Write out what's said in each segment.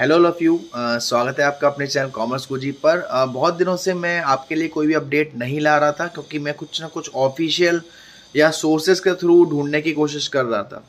hello love you स्वागत है आपका अपने चैनल कॉमर्स को जी पर uh, बहुत दिनों से मैं आपके लिए कोई भी अपडेट नहीं ला रहा था क्योंकि मैं कुछ ना कुछ ऑफिशियल या सोर्सेज के थ्रू ढूंढने की कोशिश कर रहा था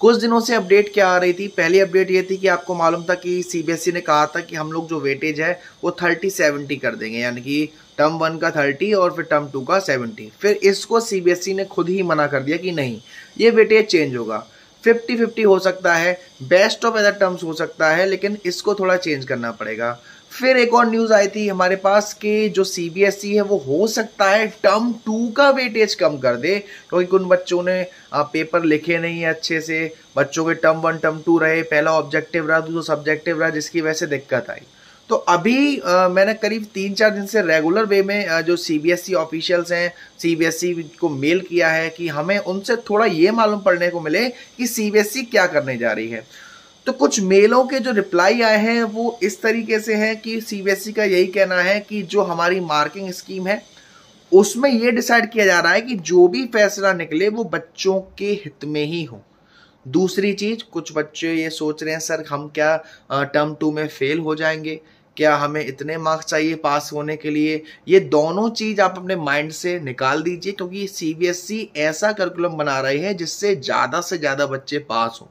कुछ दिनों से अपडेट क्या आ रही थी पहली अपडेट ये थी कि आपको मालूम था कि सीबीएसई e ने कहा था कि हम लोग जो वेटेज है वो थर्टी सेवेंटी कर देंगे यानी कि टर्म वन का थर्टी और फिर टर्म टू का सेवेंटी फिर इसको सीबीएसई e ने खुद ही मना कर दिया कि नहीं ये वेटेज चेंज होगा फिफ्टी फिफ्टी हो सकता है बेस्ट ऑफ अदर टर्म्स हो सकता है लेकिन इसको थोड़ा चेंज करना पड़ेगा फिर एक और न्यूज़ आई थी हमारे पास कि जो सीबीएसई e है वो हो सकता है टर्म टू का वेटेज कम कर दे क्योंकि तो उन बच्चों ने पेपर लिखे नहीं है अच्छे से बच्चों के टर्म वन टर्म टू रहे पहला ऑब्जेक्टिव रहा दूसरा सब्जेक्टिव रहा जिसकी वजह से दिक्कत आई तो अभी आ, मैंने करीब तीन चार दिन से रेगुलर वे में आ, जो C B S C officials हैं सी बी एस ई को मेल किया है कि हमें उनसे थोड़ा ये मालूम पड़ने को मिले कि सी बी एस ई क्या करने जा रही है तो कुछ मेलों के जो रिप्लाई आए हैं वो इस तरीके से हैं कि सी बी एस सी का यही कहना है कि जो हमारी मार्किंग स्कीम है उसमें ये डिसाइड किया जा रहा है कि जो भी फैसला निकले वो बच्चों के हित में ही हो दूसरी चीज कुछ बच्चे ये सोच रहे हैं सर हम क्या टर्म टू में फेल हो जाएंगे क्या हमें इतने मार्क्स चाहिए पास होने के लिए ये दोनों चीज आप अपने माइंड से निकाल दीजिए क्योंकि सीबीएसई e ऐसा करिकुलम बना रही है जिससे ज्यादा से ज्यादा बच्चे पास हों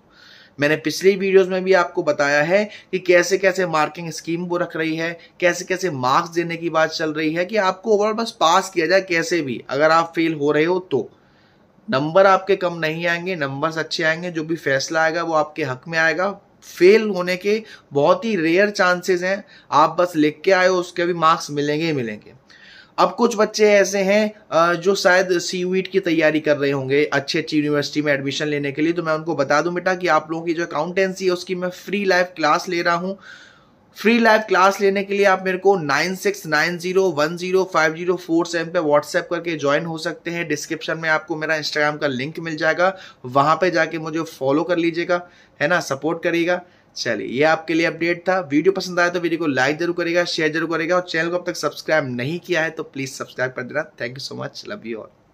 मैंने पिछली वीडियोस में भी आपको बताया है कि कैसे कैसे मार्किंग स्कीम वो रख रही है कैसे कैसे मार्क्स देने की बात चल रही है कि आपको ओवरऑल बस पास किया जाए कैसे भी अगर आप फेल हो रहे हो तो नंबर आपके कम नहीं आएंगे नंबर्स अच्छे आएंगे जो भी फैसला आएगा वो आपके हक में आएगा फेल होने के बहुत ही रेयर चांसेस हैं आप बस लिख के आए हो उसके भी मार्क्स मिलेंगे ही मिलेंगे अब कुछ बच्चे ऐसे हैं जो शायद सी e की तैयारी कर रहे होंगे अच्छी अच्छी यूनिवर्सिटी में एडमिशन लेने के लिए तो मैं उनको बता दूं बेटा कि आप लोगों की जो अकाउंटेंसी है उसकी मैं फ्री लाइव क्लास ले रहा हूँ फ्री लाइव क्लास लेने के लिए आप मेरे को nine six nine zero one zero five zero four seven पर व्हाट्सएप करके ज्वाइन हो सकते हैं डिस्क्रिप्शन में आपको मेरा इंस्टाग्राम का लिंक मिल जाएगा वहां पे जाके मुझे फॉलो कर लीजिएगा है ना सपोर्ट करिएगा चलिए ये आपके लिए अपडेट था वीडियो पसंद आया तो वीडियो को लाइक जरूर करेगा शेयर जरूर करेगा और चैनल को अब तक सब्सक्राइब नहीं किया है तो प्लीज़ सब्सक्राइब कर देना thank you so much love you all